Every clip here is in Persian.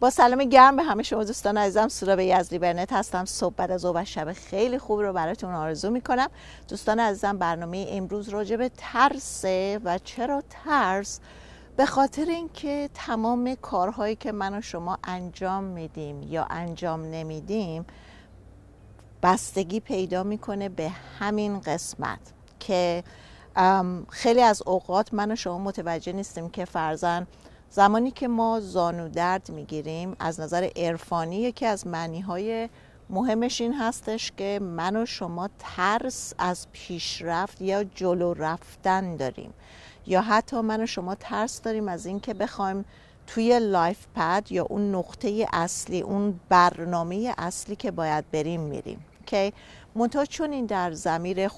با سلام گرم به همه شما دوستان عزیزم سورا یزدی برنت هستم صبح بعد از و شب خیلی خوب رو براتون آرزو میکنم دوستان عزیزم برنامه امروز راجع به ترسه و چرا ترس به خاطر اینکه تمام کارهایی که من و شما انجام میدیم یا انجام نمیدیم بستگی پیدا میکنه به همین قسمت که خیلی از اوقات من و شما متوجه نیستیم که فرزن زمانی که ما زانو درد میگیریم از نظر عرفانی یکی از معنی های مهمش این هستش که من و شما ترس از پیشرفت یا جلو رفتن داریم یا حتی من و شما ترس داریم از اینکه بخوایم توی لایف پد یا اون نقطه اصلی اون برنامه اصلی که باید بریم میریم که منتها چون این در زمیر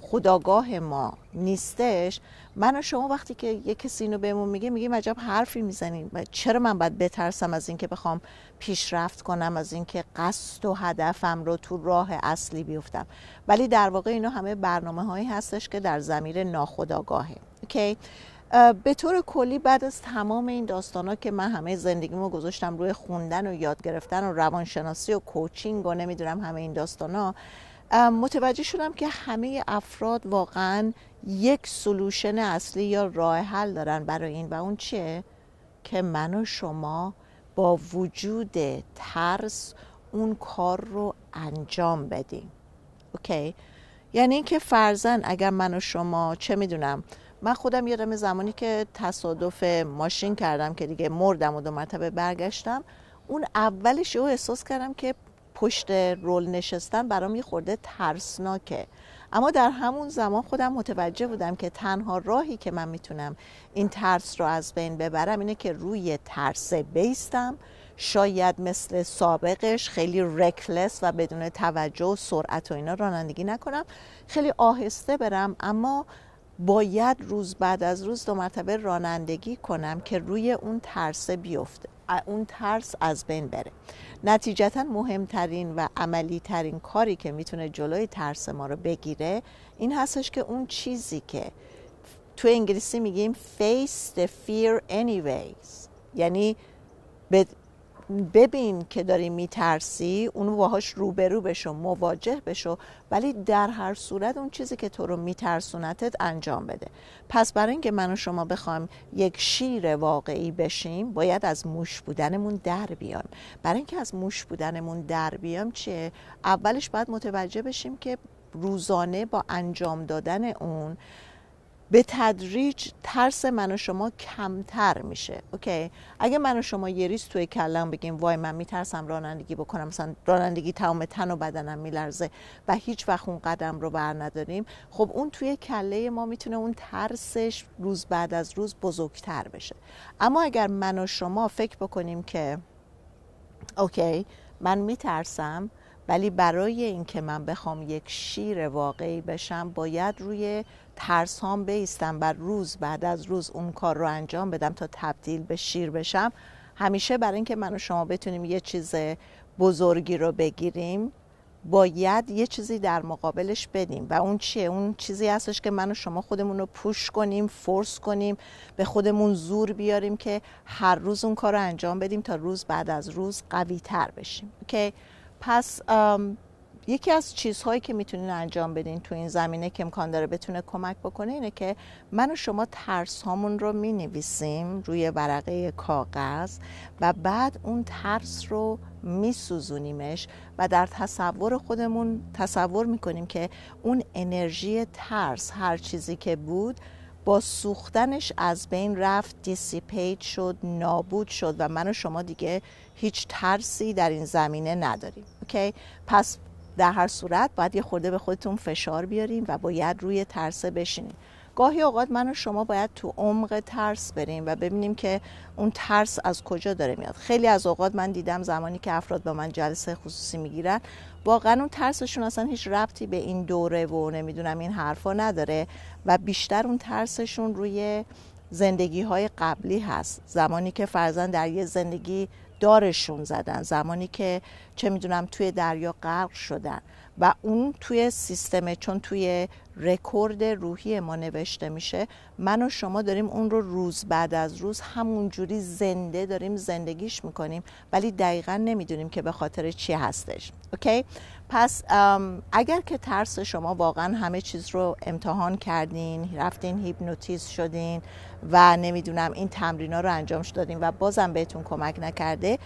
خداگاه ما نیستش من و شما وقتی که یه کسی اینو بهمون میگه میگیم عجب حرفی میزنیم چرا من باید بترسم از اینکه بخوام پیشرفت کنم از اینکه قصد و هدفم رو تو راه اصلی بیفتم ولی در واقع اینا همه برنامه هایی هستش که در زمیر ناخداگاهه اوکی uh, به طور کلی بعد از تمام این داستان ها که من همه زندگیمو گذاشتم روی خوندن و یاد گرفتن و روانشناسی و کوچینگ و نمیدونم همه این داستان ها متوجه شدم که همه افراد واقعا یک سلوشن اصلی یا راه حل دارن برای این و اون چیه که من و شما با وجود ترس اون کار رو انجام بدیم اوکی یعنی اینکه فرزن اگر من و شما چه میدونم من خودم یادم زمانی که تصادف ماشین کردم که دیگه مردم و دو مرتبه برگشتم اون اولش او احساس کردم که پشت رول نشستن برام یه خورده ترسناکه اما در همون زمان خودم متوجه بودم که تنها راهی که من میتونم این ترس رو از بین ببرم اینه که روی ترس بیستم شاید مثل سابقش خیلی رکلس و بدون توجه و سرعت و اینا رانندگی نکنم خیلی آهسته برم اما باید روز بعد از روز دو مرتبه رانندگی کنم که روی اون ترس بیفته اون ترس از بین بره نتیجتا مهمترین و عملی ترین کاری که میتونه جلوی ترس ما رو بگیره این هستش که اون چیزی که تو انگلیسی میگیم face the fear anyways یعنی ببین که داری میترسی اون باهاش روبرو بشو مواجه بشو ولی در هر صورت اون چیزی که تو رو میترسونتت انجام بده پس برای اینکه من و شما بخوایم یک شیر واقعی بشیم باید از موش بودنمون در بیایم برای اینکه از موش بودنمون در بیایم چیه اولش باید متوجه بشیم که روزانه با انجام دادن اون به تدریج ترس من و شما کمتر میشه اوکی اگه من و شما یه ریز توی کلم بگیم وای من میترسم رانندگی بکنم مثلا رانندگی تمام تن و بدنم میلرزه و هیچ وقت اون قدم رو بر نداریم خب اون توی کله ما میتونه اون ترسش روز بعد از روز بزرگتر بشه اما اگر من و شما فکر بکنیم که اوکی من میترسم ولی برای اینکه من بخوام یک شیر واقعی بشم باید روی ترس هم بیستم و روز بعد از روز اون کار رو انجام بدم تا تبدیل به شیر بشم همیشه برای اینکه من و شما بتونیم یه چیز بزرگی رو بگیریم باید یه چیزی در مقابلش بدیم و اون چیه اون چیزی هستش که من و شما خودمون رو پوش کنیم فورس کنیم به خودمون زور بیاریم که هر روز اون کار رو انجام بدیم تا روز بعد از روز قوی تر بشیم اوکی پس یکی از چیزهایی که میتونین انجام بدین تو این زمینه که امکان داره بتونه کمک بکنه اینه که من و شما ترس هامون رو می روی ورقه کاغذ و بعد اون ترس رو میسوزونیمش و در تصور خودمون تصور می که اون انرژی ترس هر چیزی که بود با سوختنش از بین رفت دیسیپیت شد نابود شد و من و شما دیگه هیچ ترسی در این زمینه نداریم اوکی پس در هر صورت باید یه خورده به خودتون فشار بیاریم و باید روی ترسه بشینیم گاهی اوقات من و شما باید تو عمق ترس بریم و ببینیم که اون ترس از کجا داره میاد خیلی از اوقات من دیدم زمانی که افراد با من جلسه خصوصی میگیرن واقعا اون ترسشون اصلا هیچ ربطی به این دوره و نمیدونم این حرفا نداره و بیشتر اون ترسشون روی زندگی های قبلی هست زمانی که فرزن در یه زندگی دارشون زدن زمانی که چه میدونم توی دریا غرق شدن و اون توی سیستم چون توی رکورد روحی ما نوشته میشه من و شما داریم اون رو روز بعد از روز همونجوری زنده داریم زندگیش میکنیم ولی دقیقا نمیدونیم که به خاطر چی هستش اوکی پس اگر که ترس شما واقعا همه چیز رو امتحان کردین رفتین هیپنوتیز شدین و نمیدونم این تمرین ها رو انجام دادین و بازم بهتون کمک نکرده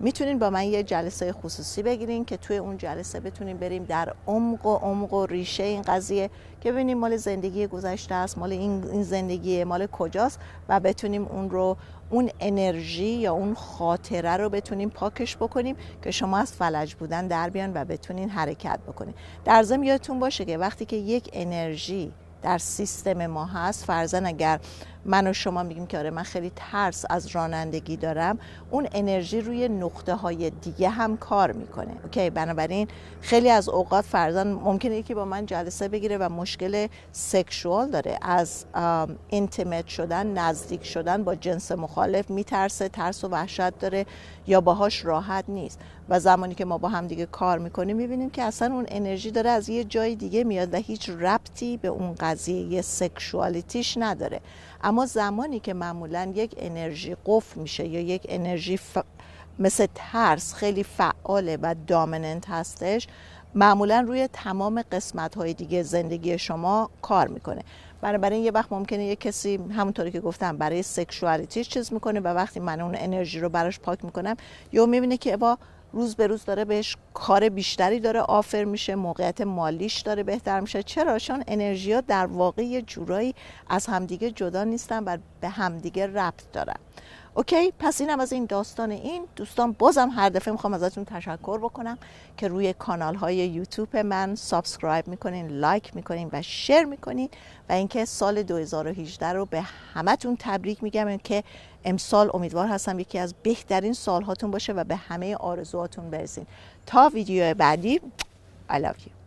میتونین با من یه جلسه خصوصی بگیرین که توی اون جلسه بتونیم بریم در عمق و عمق و ریشه این قضیه که ببینیم مال زندگی گذشته است مال این زندگی مال کجاست و بتونیم اون رو اون انرژی یا اون خاطره رو بتونیم پاکش بکنیم که شما از فلج بودن در بیان و بتونین حرکت بکنیم در ضمن یادتون باشه که وقتی که یک انرژی در سیستم ما هست فرزن اگر من و شما میگیم که آره من خیلی ترس از رانندگی دارم اون انرژی روی نقطه های دیگه هم کار میکنه اوکی بنابراین خیلی از اوقات فرزن ممکنه یکی با من جلسه بگیره و مشکل سکشوال داره از اینتیمت شدن نزدیک شدن با جنس مخالف میترسه ترس و وحشت داره یا باهاش راحت نیست و زمانی که ما با هم دیگه کار میکنیم میبینیم که اصلا اون انرژی داره از یه جای دیگه میاد و هیچ ربطی به اون قضیه سکشوالیتیش نداره اما زمانی که معمولا یک انرژی قف میشه یا یک انرژی مثل ترس خیلی فعاله و دامننت هستش معمولا روی تمام قسمت های دیگه زندگی شما کار میکنه بنابراین یه وقت ممکنه یه کسی همونطوری که گفتم برای سکشوالیتیش چیز میکنه و وقتی من اون انرژی رو براش پاک میکنم یا میبینه که با روز به روز داره بهش کار بیشتری داره آفر میشه موقعیت مالیش داره بهتر میشه چرا چون انرژی ها در واقع یه جورایی از همدیگه جدا نیستن و به همدیگه ربط دارن اوکی پس اینم از این داستان این دوستان بازم هر دفعه میخوام ازتون تشکر بکنم که روی کانال های یوتیوب من سابسکرایب میکنین لایک میکنین و شیر میکنین و اینکه سال 2018 رو به همتون تبریک میگم که امسال امیدوار هستم یکی از بهترین سالهاتون باشه و به همه آرزوهاتون برسین تا ویدیو بعدی I love you